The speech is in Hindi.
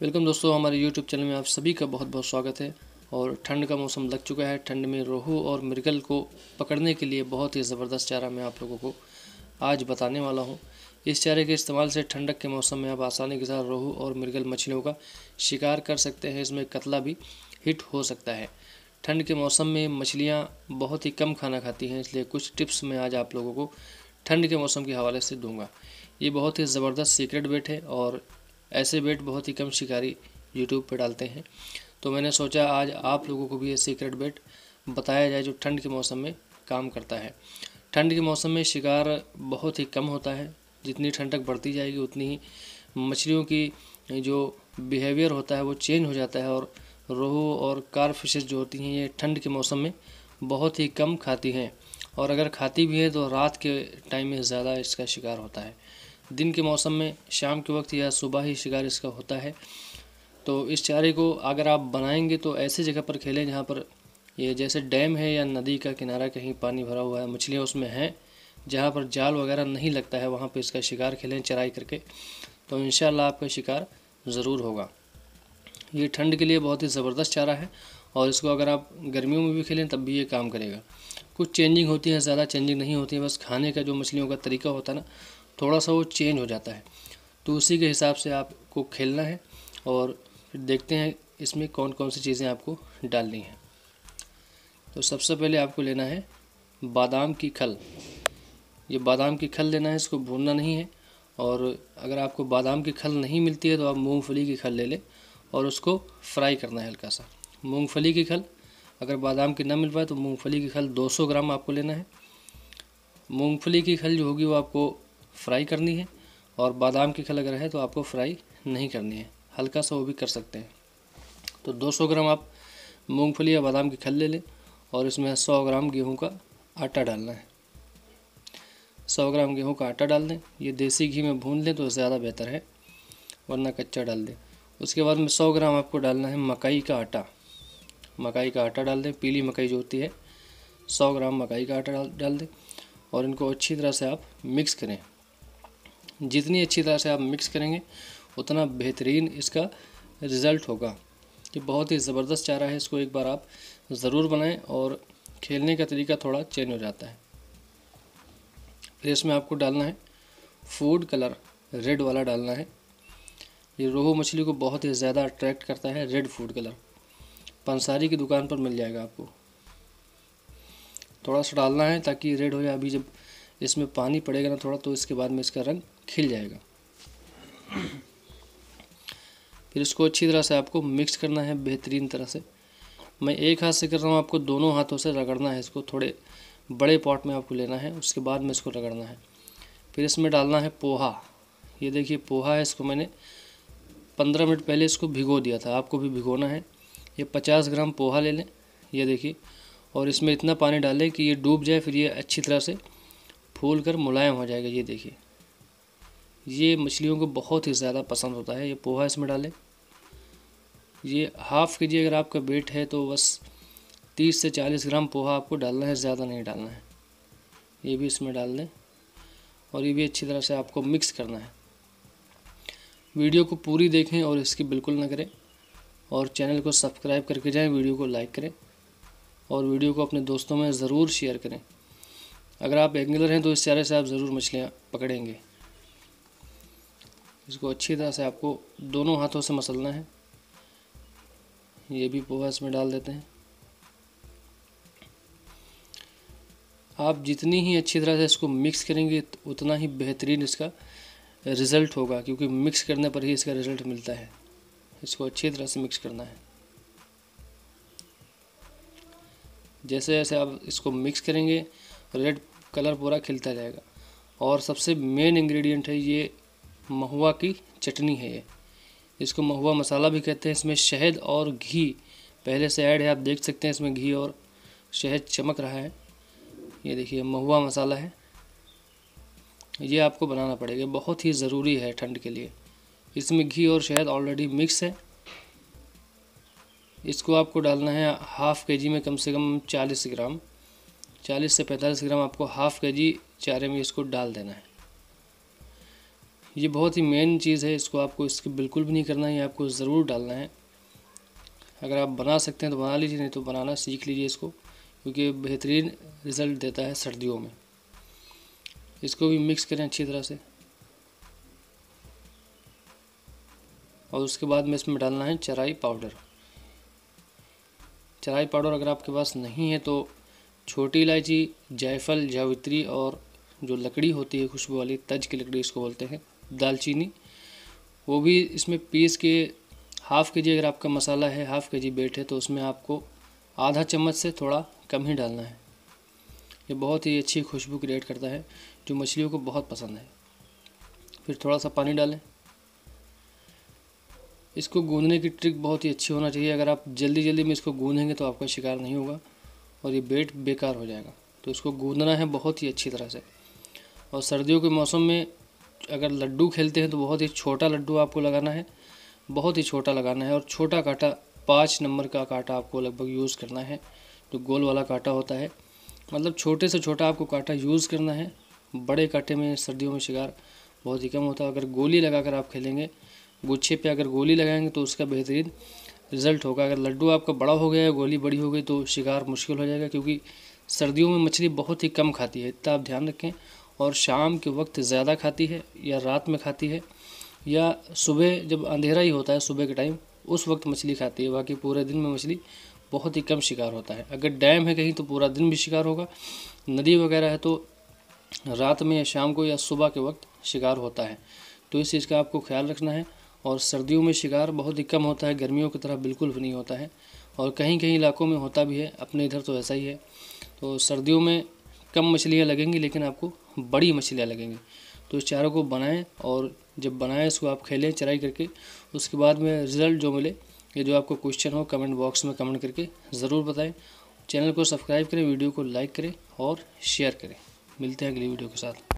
वेलकम दोस्तों हमारे यूट्यूब चैनल में आप सभी का बहुत बहुत स्वागत है और ठंड का मौसम लग चुका है ठंड में रोहू और मृगल को पकड़ने के लिए बहुत ही ज़बरदस्त चारा मैं आप लोगों को आज बताने वाला हूँ इस चारे के इस्तेमाल से ठंडक के मौसम में आप आसानी के साथ रोहू और मृगल मछलियों का शिकार कर सकते हैं इसमें कतला भी हिट हो सकता है ठंड के मौसम में मछलियाँ बहुत ही कम खाना खाती हैं इसलिए कुछ टिप्स मैं आज आप लोगों को ठंड के मौसम के हवाले से दूंगा ये बहुत ही ज़बरदस्त सीक्रेट बेट है और ऐसे बेट बहुत ही कम शिकारी यूट्यूब पर डालते हैं तो मैंने सोचा आज आप लोगों को भी ये सीक्रेट बेट बताया जाए जो ठंड के मौसम में काम करता है ठंड के मौसम में शिकार बहुत ही कम होता है जितनी ठंडक बढ़ती जाएगी उतनी ही मछलियों की जो बिहेवियर होता है वो चेंज हो जाता है और रोहू और कार फिशेज जो होती हैं ये ठंड के मौसम में बहुत ही कम खाती हैं और अगर खाती भी है तो रात के टाइम में ज़्यादा इसका शिकार होता है दिन के मौसम में शाम के वक्त या सुबह ही शिकार इसका होता है तो इस चारे को अगर आप बनाएंगे तो ऐसी जगह पर खेलें जहाँ पर ये जैसे डैम है या नदी का किनारा कहीं पानी भरा हुआ है मछलियाँ उसमें हैं जहाँ पर जाल वगैरह नहीं लगता है वहाँ पर इसका शिकार खेलें चराई करके तो इन आपका शिकार ज़रूर होगा ये ठंड के लिए बहुत ही ज़बरदस्त चारा है और इसको अगर आप गर्मियों में भी खेलें तब भी ये काम करेगा कुछ चेंजिंग होती है ज़्यादा चेंजिंग नहीं होती है बस खाने का जो मछलियों का तरीका होता है ना थोड़ा सा वो चेंज हो जाता है तो उसी के हिसाब से आपको खेलना है और फिर देखते हैं इसमें कौन कौन सी चीज़ें आपको डालनी हैं तो सबसे पहले आपको लेना है बादाम की खल ये बादाम की खल लेना है इसको भूनना नहीं है और अगर आपको बादाम की खल नहीं मिलती है तो आप मूंगफली की खल ले लें और उसको फ्राई करना है हल्का सा मूंगफली की खल अगर बादाम की ना मिल पाए तो मूंगफली की खल 200 ग्राम आपको लेना है मूंगफली की खल जो होगी वो आपको फ्राई करनी है और बादाम की खल अगर है तो आपको फ्राई नहीं करनी है हल्का सा वो भी कर सकते हैं तो 200 ग्राम आप मूंगफली या बादाम की खल ले लें और इसमें 100 ग्राम गेहूं का आटा डालना है 100 ग्राम गेहूं का आटा डाल दें ये देसी घी में भून लें तो ज़्यादा बेहतर है वरना कच्चा डाल दें उसके बाद में सौ ग्राम आपको डालना है मकई का आटा मकई का आटा डाल दें पीली मकई जो होती है सौ ग्राम मकई का आटा डाल दें और इनको अच्छी तरह से आप मिक्स करें जितनी अच्छी तरह से आप मिक्स करेंगे उतना बेहतरीन इसका रिज़ल्ट होगा ये बहुत ही ज़बरदस्त चारा है इसको एक बार आप ज़रूर बनाएं और खेलने का तरीका थोड़ा चेंज हो जाता है फिर इसमें आपको डालना है फूड कलर रेड वाला डालना है ये रोहू मछली को बहुत ही ज़्यादा अट्रैक्ट करता है रेड फूड कलर पंसारी की दुकान पर मिल जाएगा आपको थोड़ा सा डालना है ताकि रेड हो जाए अभी जब इसमें पानी पड़ेगा ना थोड़ा तो इसके बाद में इसका रंग खिल जाएगा फिर इसको अच्छी तरह से आपको मिक्स करना है बेहतरीन तरह से मैं एक हाथ से कर रहा हूँ आपको दोनों हाथों से रगड़ना है इसको थोड़े बड़े पॉट में आपको लेना है उसके बाद में इसको रगड़ना है फिर इसमें डालना है पोहा ये देखिए पोहा है इसको मैंने पंद्रह मिनट पहले इसको भिगो दिया था आपको भी भिगोना है ये पचास ग्राम पोहा ले लें ये देखिए और इसमें इतना पानी डालें कि ये डूब जाए फिर ये अच्छी तरह से फूल कर मुलायम हो जाएगा ये देखिए ये मछलियों को बहुत ही ज़्यादा पसंद होता है ये पोहा इसमें डालें ये हाफ़ के जी अगर आपका वेट है तो बस तीस से चालीस ग्राम पोहा आपको डालना है ज़्यादा नहीं डालना है ये भी इसमें डाल दें और ये भी अच्छी तरह से आपको मिक्स करना है वीडियो को पूरी देखें और इसकी बिल्कुल ना करें और चैनल को सब्सक्राइब करके जाएं वीडियो को लाइक करें और वीडियो को अपने दोस्तों में ज़रूर शेयर करें अगर आप एंगलर हैं तो इस चारे से आप ज़रूर मछलियाँ पकड़ेंगे इसको अच्छी तरह से आपको दोनों हाथों से मसलना है ये भी पोहा इसमें डाल देते हैं आप जितनी ही अच्छी तरह से इसको मिक्स करेंगे उतना ही बेहतरीन इसका रिज़ल्ट होगा क्योंकि मिक्स करने पर ही इसका रिज़ल्ट मिलता है इसको अच्छी तरह से मिक्स करना है जैसे जैसे आप इसको मिक्स करेंगे रेड कलर पूरा खिलता जाएगा और सबसे मेन इंग्रेडिएंट है ये महुआ की चटनी है ये इसको महुआ मसाला भी कहते हैं इसमें शहद और घी पहले से ऐड है आप देख सकते हैं इसमें घी और शहद चमक रहा है ये देखिए महुआ मसाला है ये आपको बनाना पड़ेगा बहुत ही ज़रूरी है ठंड के लिए इसमें घी और शहद ऑलरेडी मिक्स है इसको आपको डालना है हाफ़ के जी में कम से कम चालीस ग्राम 40 से 45 ग्राम आपको हाफ के जी चारे में इसको डाल देना है ये बहुत ही मेन चीज़ है इसको आपको इसके बिल्कुल भी नहीं करना है ये आपको ज़रूर डालना है अगर आप बना सकते हैं तो बना लीजिए नहीं तो बनाना सीख लीजिए इसको क्योंकि बेहतरीन रिज़ल्ट देता है सर्दियों में इसको भी मिक्स करें अच्छी तरह से और उसके बाद में इसमें डालना है चराई पाउडर चराई पाउडर अगर आपके पास नहीं है तो छोटी इलायची जायफल जावित्री और जो लकड़ी होती है खुशबू वाली तज की लकड़ी इसको बोलते हैं दालचीनी वो भी इसमें पीस के हाफ़ के जी अगर आपका मसाला है हाफ़ के जी बेट है तो उसमें आपको आधा चम्मच से थोड़ा कम ही डालना है ये बहुत ही अच्छी खुशबू क्रिएट करता है जो मछलियों को बहुत पसंद है फिर थोड़ा सा पानी डालें इसको गूंदने की ट्रिक बहुत ही अच्छी होना चाहिए अगर आप जल्दी जल्दी में इसको गूंदेंगे तो आपका शिकार नहीं होगा और ये बेट बेकार हो जाएगा तो इसको गूंदना है बहुत ही अच्छी तरह से और सर्दियों के मौसम में अगर लड्डू खेलते हैं तो बहुत ही छोटा लड्डू आपको लगाना है बहुत ही छोटा लगाना है और छोटा काटा पाँच नंबर का काटा आपको लगभग यूज़ करना है जो गोल वाला काटा होता है मतलब छोटे से छोटा आपको काटा यूज़ करना है बड़े कांटे में सर्दियों में शिकार बहुत ही कम होता है अगर गोली लगा कर आप खेलेंगे गुच्छे पे अगर गोली लगाएंगे तो उसका बेहतरीन रिज़ल्ट होगा अगर लड्डू आपका बड़ा हो गया गोली बड़ी हो गई तो शिकार मुश्किल हो जाएगा क्योंकि सर्दियों में मछली बहुत ही कम खाती है इतना आप ध्यान रखें और शाम के वक्त ज़्यादा खाती है या रात में खाती है या सुबह जब अंधेरा ही होता है सुबह के टाइम उस वक्त मछली खाती है बाकी पूरे दिन में मछली बहुत ही कम शिकार होता है अगर डैम है कहीं तो पूरा दिन भी शिकार होगा नदी वगैरह है तो रात में या शाम को या सुबह के वक्त शिकार होता है तो इस चीज़ का आपको ख्याल रखना है और सर्दियों में शिकार बहुत ही कम होता है गर्मियों की तरह बिल्कुल भी नहीं होता है और कहीं कहीं इलाकों में होता भी है अपने इधर तो ऐसा ही है तो सर्दियों में कम मछलियाँ लगेंगी लेकिन आपको बड़ी मछलियाँ लगेंगी तो इस चारों को बनाएं और जब बनाएं इसको आप खेलें चराई करके उसके बाद में रिज़ल्ट जो मिले ये जो आपको क्वेश्चन हो कमेंट बॉक्स में कमेंट करके ज़रूर बताएं चैनल को सब्सक्राइब करें वीडियो को लाइक करें और शेयर करें मिलते हैं अगली वीडियो के साथ